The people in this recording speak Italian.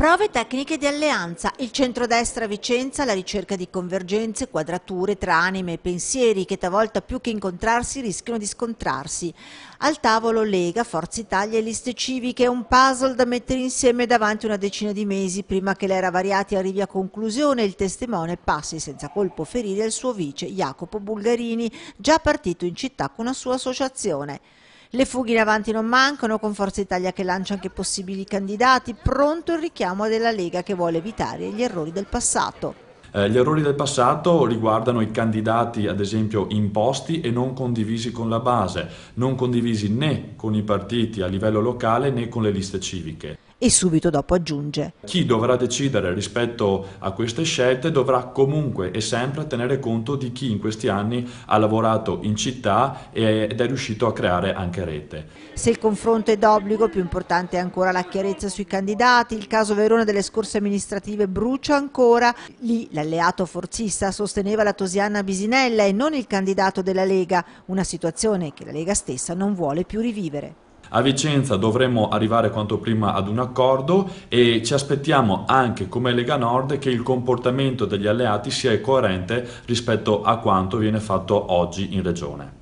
Prove tecniche di alleanza. Il centrodestra Vicenza alla ricerca di convergenze, quadrature tra anime e pensieri che talvolta più che incontrarsi rischiano di scontrarsi. Al tavolo Lega, Forza Italia e liste civiche, un puzzle da mettere insieme davanti una decina di mesi prima che l'era variati arrivi a conclusione e il testimone passi senza colpo ferire il suo vice Jacopo Bulgarini, già partito in città con la sua associazione. Le fughe in avanti non mancano, con Forza Italia che lancia anche possibili candidati, pronto il richiamo della Lega che vuole evitare gli errori del passato. Eh, gli errori del passato riguardano i candidati ad esempio imposti e non condivisi con la base, non condivisi né con i partiti a livello locale né con le liste civiche e subito dopo aggiunge. Chi dovrà decidere rispetto a queste scelte dovrà comunque e sempre tenere conto di chi in questi anni ha lavorato in città ed è riuscito a creare anche rete. Se il confronto è d'obbligo, più importante è ancora la chiarezza sui candidati. Il caso Verona delle scorse amministrative brucia ancora. Lì l'alleato forzista sosteneva la tosiana Bisinella e non il candidato della Lega, una situazione che la Lega stessa non vuole più rivivere. A Vicenza dovremo arrivare quanto prima ad un accordo e ci aspettiamo anche come Lega Nord che il comportamento degli alleati sia coerente rispetto a quanto viene fatto oggi in Regione.